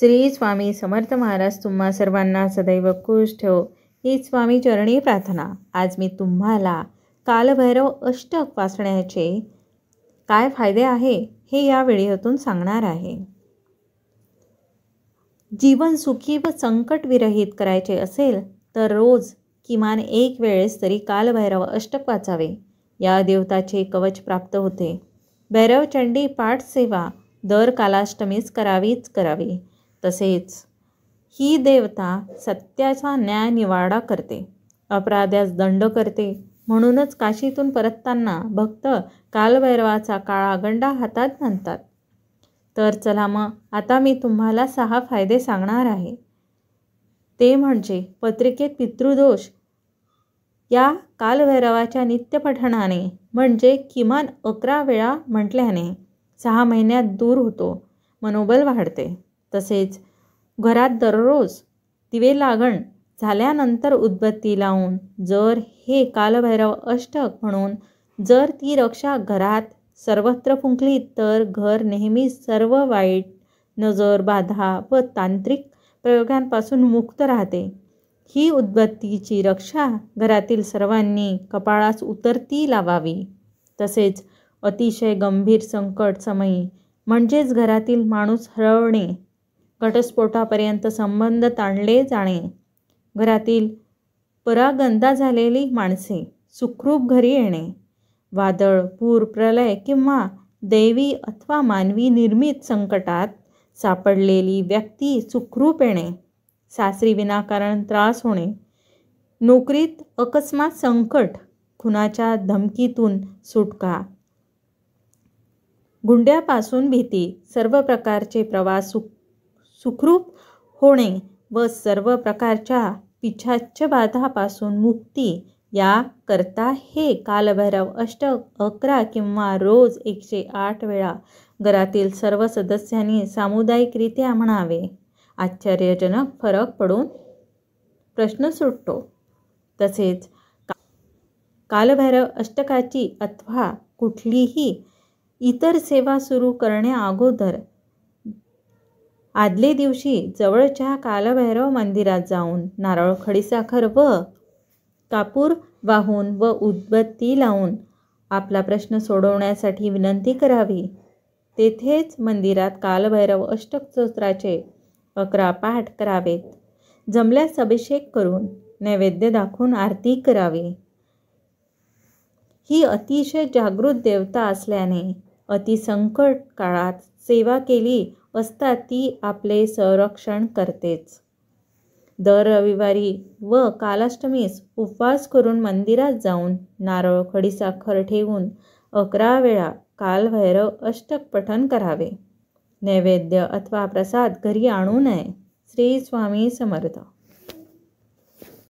श्री स्वामी समर्थ महाराज तुम्हा सर्वांना सदैव खुश ठेव ही स्वामी चरणी प्रार्थना आज मी तुम्हाला कालभैरव अष्टक वाचण्याचे काय फायदे आहे हे या व्हिडिओतून सांगणार आहे जीवन सुखी व संकट विरहित करायचे असेल तर रोज किमान एक वेळेस तरी कालभैरव अष्टक वाचावे या देवताचे कवच प्राप्त होते भैरवचंडी पाठसेवा दर कालाष्टमीस करावीच करावी तसेच ही देवता सत्याचा न्याय निवाडा करते अपराध्यास दंड करते म्हणूनच काशीतून परतताना भक्त कालभैरवाचा काळा गंडा हातात म्हणतात तर चला मग आता मी तुम्हाला सहा फायदे सांगणार आहे ते म्हणजे पत्रिकेत पितृदोष या कालभैरवाच्या नित्यपठणाने म्हणजे किमान अकरा वेळा म्हटल्याने सहा महिन्यात दूर होतो मनोबल वाढते तसेच घरात दररोज दिवे लागण झाल्यानंतर उद्बत्ती लावून जर हे कालभैरव अष्टक म्हणून जर ती रक्षा घरात सर्वत्र फुंकली तर घर नेहमी सर्व वाईट नजर बाधा व तांत्रिक प्रयोगांपासून मुक्त राहते ही उद्बत्तीची रक्षा घरातील सर्वांनी कपाळास उतरती लावावी तसेच अतिशय गंभीर संकट समयी म्हणजेच घरातील माणूस हरवणे घटस्फोटापर्यंत संबंध ताणले जाणे घरातील परागंदा झालेली माणसे सुखरूप घरी येणे वादळ पूर प्रलय किंवा दैवी अथवा मानवी निर्मित संकटात सापडलेली व्यक्ती सुखरूप येणे सासरी विनाकारण त्रास होणे नोकरीत अकस्मात संकट खुनाच्या धमकीतून सुटका गुंड्यापासून भीती सर्व प्रकारचे प्रवास सुख सुखरूप होणे व सर्व प्रकारच्या पिछाच्य बाधापासून मुक्ती या करता हे कालभैरव अष्ट अकरा किंवा रोज एकशे आठ वेळा घरातील सर्व सदस्यांनी सामुदायिकरित्या म्हणावे आश्चर्यजनक फरक पडून प्रश्न सुटतो तसेच कालभैरव अष्टकाची अथवा कुठलीही इतर सेवा सुरू करण्याअगोदर आदले दिवशी जवळच्या कालभैरव मंदिरात जाऊन नारळ खडीसाखर व कापूर वाहून व उदबत्ती लावून आपला प्रश्न सोडवण्यासाठी विनंती करावी तेथेच मंदिरात कालभैरव अष्टकस्तोत्राचे अकरा पाठ करावेत जमल्यास अभिषेक करून नैवेद्य दाखवून आरती करावी ही अतिशय जागृत देवता असल्याने अतिसंकट काळात सेवा केली असतात ती आपले संरक्षण करतेच दर रविवारी व कालाष्टमीस उपवास करून मंदिरात जाऊन नारळ खडीसाखर ठेवून अकरा वेळा कालभैरव अष्टक पठन करावे नैवेद्य अथवा प्रसाद घरी आणू नये श्री स्वामी समर्थ